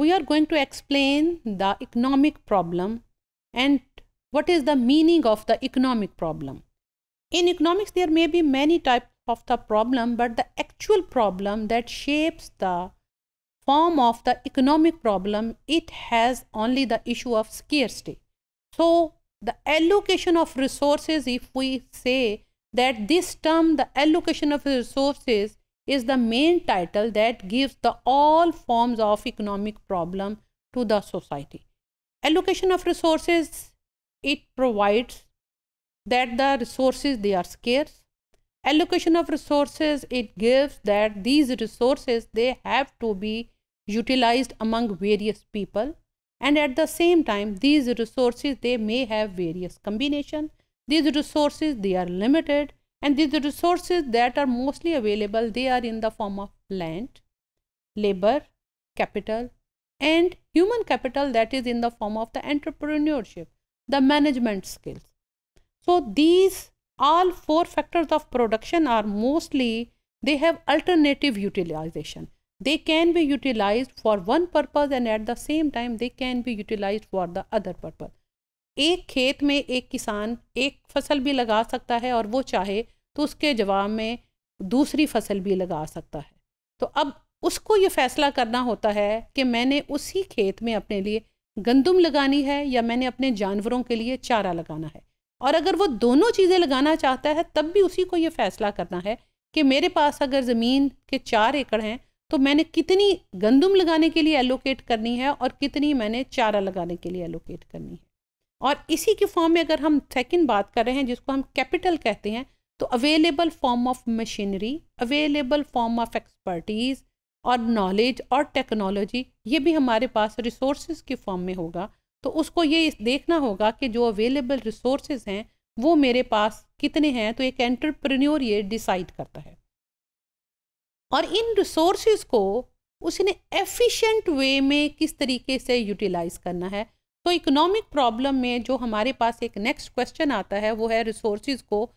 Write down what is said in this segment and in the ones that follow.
we are going to explain the economic problem and what is the meaning of the economic problem. In economics, there may be many types of the problem, but the actual problem that shapes the form of the economic problem, it has only the issue of scarcity. So, the allocation of resources, if we say that this term, the allocation of resources, is the main title that gives the all forms of economic problem to the society. Allocation of resources, it provides that the resources they are scarce. Allocation of resources, it gives that these resources they have to be utilized among various people and at the same time these resources they may have various combination. These resources they are limited and these resources that are mostly available they are in the form of land labor capital and human capital that is in the form of the entrepreneurship the management skills so these all four factors of production are mostly they have alternative utilization they can be utilized for one purpose and at the same time they can be utilized for the other purpose एक खेत में एक किसान एक फसल भी लगा सकता है और वो चाहे तो उसके जवाब में दूसरी फसल भी लगा सकता है तो अब उसको ये फैसला करना होता है कि मैंने उसी खेत में अपने लिए गंदम लगानी है या मैंने अपने जानवरों के लिए चारा लगाना है और अगर वो दोनों चीज़ें लगाना चाहता है तब भी उसी को ये फैसला करना है कि मेरे पास अगर ज़मीन के चार एकड़ हैं तो मैंने कितनी गंदम लगाने के लिए एलोकेट करनी है और कितनी मैंने चारा लगाने के लिए एलोकेट करनी है और इसी के फॉर्म में अगर हम सेकेंड बात कर रहे हैं जिसको हम कैपिटल कहते हैं तो available form of machinery available form of expertise और नॉलेज और टेक्नोलॉजी ये भी हमारे पास रिसोर्स के फॉर्म में होगा तो उसको ये देखना होगा कि जो अवेलेबल रिसोर्स हैं वो मेरे पास कितने हैं तो एक एंटरप्रेन्योर ये डिसाइड करता है और इन रिसोर्स को उसने एफिशिएंट वे में किस तरीके से यूटिलाइज करना है तो इकोनॉमिक प्रॉब्लम में जो हमारे पास एक नेक्स्ट क्वेश्चन आता है वो है रिसोर्स को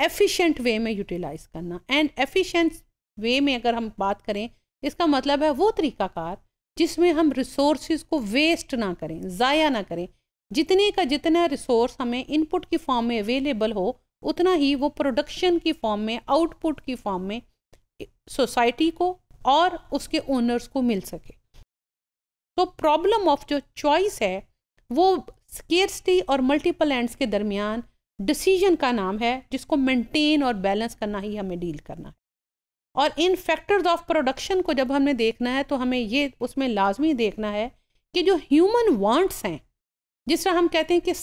एफिशिएंट वे में यूटिलाइज करना एंड एफिशिएंट वे में अगर हम बात करें इसका मतलब है वो तरीकाकार जिसमें हम रिसोर्स को वेस्ट ना करें ज़ाया ना करें जितने का जितना रिसोर्स हमें इनपुट की फॉर्म में अवेलेबल हो उतना ही वो प्रोडक्शन की फॉर्म में आउटपुट की फॉर्म में सोसाइटी को और उसके ओनर्स को मिल सके तो प्रॉब्लम ऑफ जो चॉइस है वो स्केर्सिटी और मल्टीपल एंड्स के दरमियान डिसीजन का नाम है जिसको मेंटेन और बैलेंस करना ही हमें डील करना है और इन फैक्टर्स ऑफ प्रोडक्शन को जब हमें देखना है तो हमें ये उसमें लाजमी देखना है कि जो ह्यूमन वांट्स हैं जिस तरह हम कहते हैं कि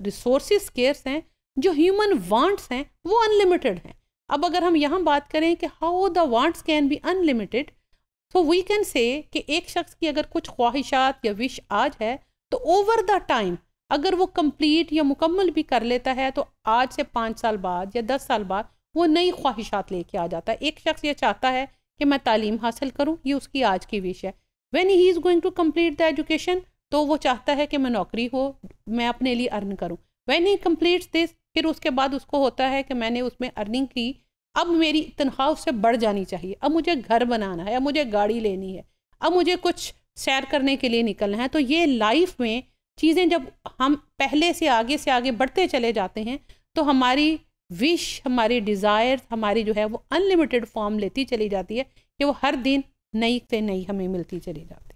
रिसोर्स केयर्स हैं जो ह्यूमन वांट्स हैं वो अनलिमिटेड हैं अब अगर हम यहाँ बात करें कि how the wants can be unlimited तो वी कैन से कि एक शख्स की अगर कुछ ख्वाहिशात या विश आज है तो ओवर द टाइम अगर वो कंप्लीट या मुकम्मल भी कर लेता है तो आज से पाँच साल बाद या दस साल बाद वो नई ख्वाहिशात लेके आ जाता है एक शख्स ये चाहता है कि मैं तालीम हासिल करूँ ये उसकी आज की विश है when he is going to complete the education तो वो चाहता है कि मैं नौकरी हो मैं अपने लिए अर्न करूँ वेन ही कम्प्लीट दिस फिर उसके बाद उसको होता है कि मैंने उसमें अर्निंग की अब मेरी तनख्वाह उससे बढ़ जानी चाहिए अब मुझे घर बनाना है अब मुझे गाड़ी लेनी है अब मुझे कुछ सैर करने के लिए निकलना है तो ये लाइफ में चीज़ें जब हम पहले से आगे से आगे बढ़ते चले जाते हैं तो हमारी विश हमारी डिज़ायर हमारी जो है वो अनलिमिटेड फॉर्म लेती चली जाती है कि वो हर दिन नई से नई हमें मिलती चली जाती है